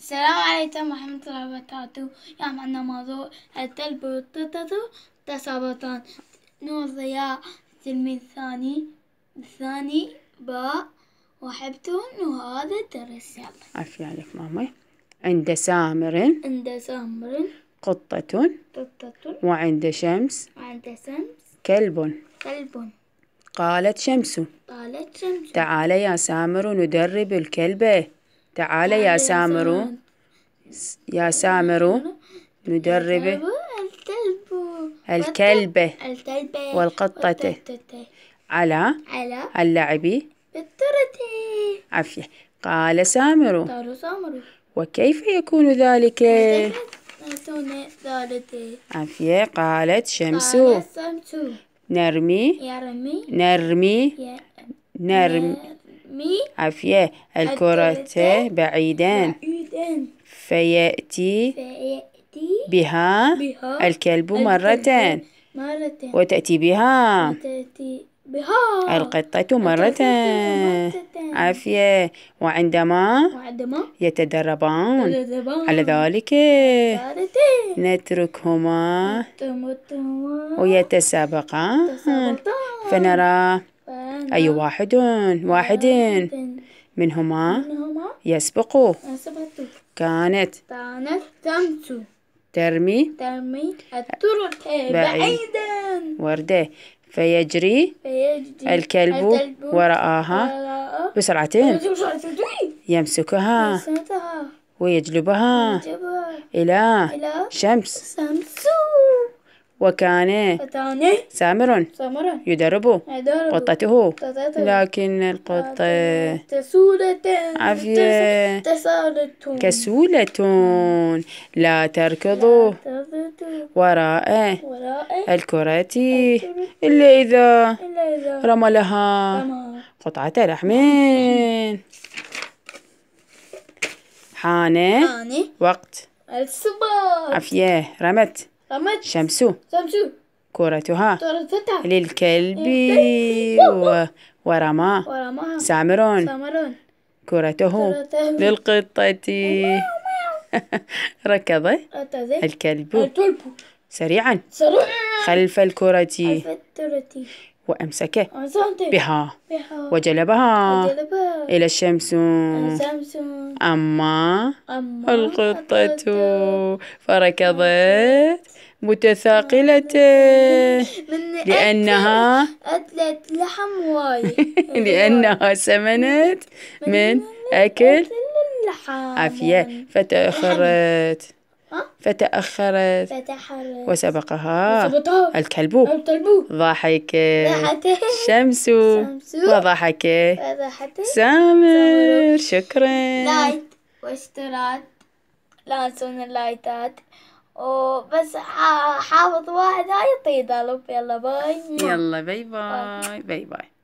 السلام عليكم ورحمة الله وبركاته يوم عنا موضوع الكلب والقطط تسابطان نور ضياء تلميذ ثاني الثاني باء وحبت وهذا الدرس يلا عافية عليك مامي عند سامر عند سامر قطة قطة وعند شمس وعند شمس كلب كلب قالت شمس قالت شمس تعال يا سامر ندرب الكلب تعال يا سامرو يا سامرو ندرب الكلب والقطة على اللعب عفية قال سامرو وكيف يكون ذلك؟ عفية قالت شمس نرمي نرمي نرمي عفية الكرة بعيدان فيأتي بها الكلب مرتان وتأتي بها بها القطة مرتان عافية وعندما يتدربان على ذلك نتركهما ويتسابقان فنرى أي واحد واحد منهما يسبق كانت كانت ترمي ترمي الترك إيه، بعيدا وردة فيجري, فيجري الكلب, وراءها بسرعة يمسكها ويجلبها إلى, إلى شمس, شمس. وكان سامر يدرب قطته لكن القطة عفية كسولة لا تركض وراء الكرة إلا إذا رمى لها قطعة لحم حان وقت الصباح عفية رمت رمت شمسو شمسو كورتها للكلب إيه. و... ورمى سامرون كورته للقطة ركض الكلب سريعا خلف الكرة وأمسكه آه، بها وجلبها إلى الشمس أما القطة فركضت متثاقلة لأنها أكلت لحم وايد أيوة. لأنها سمنت من أكل عافية فتأخرت فتأخرت فتحرت وسبقها الكلب ضحك شمس وضحك سامر شكرا لايك واشتراك لا تنسون اللايكات وبس حافظ واحد هاي طيب يلا باي يلا باي باي باي باي